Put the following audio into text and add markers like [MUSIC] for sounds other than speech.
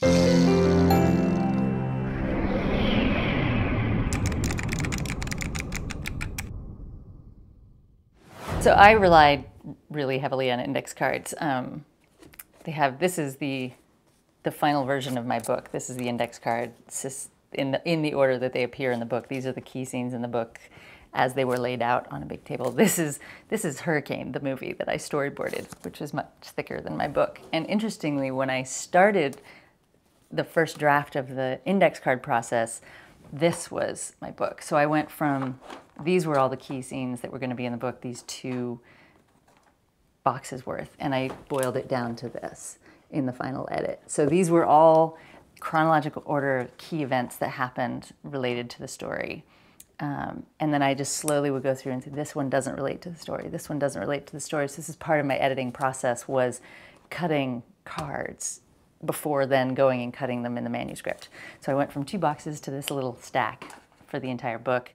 So I relied really heavily on index cards. Um, they have this is the the final version of my book. This is the index card in the, in the order that they appear in the book. These are the key scenes in the book as they were laid out on a big table. [LAUGHS] This is this is Hurricane, the movie that I storyboarded, which is much thicker than my book. And interestingly, when I started the first draft of the index card process, this was my book. So I went from these were all the key scenes that were going to be in the book, these two boxes worth, and I boiled it down to this in the final edit. So these were all chronological order key events that happened related to the story. Um, and then I just slowly would go through and say, this one doesn't relate to the story. This one doesn't relate to the story. So this is part of my editing process was cutting cards before then going and cutting them in the manuscript. So I went from two boxes to this little stack for the entire book.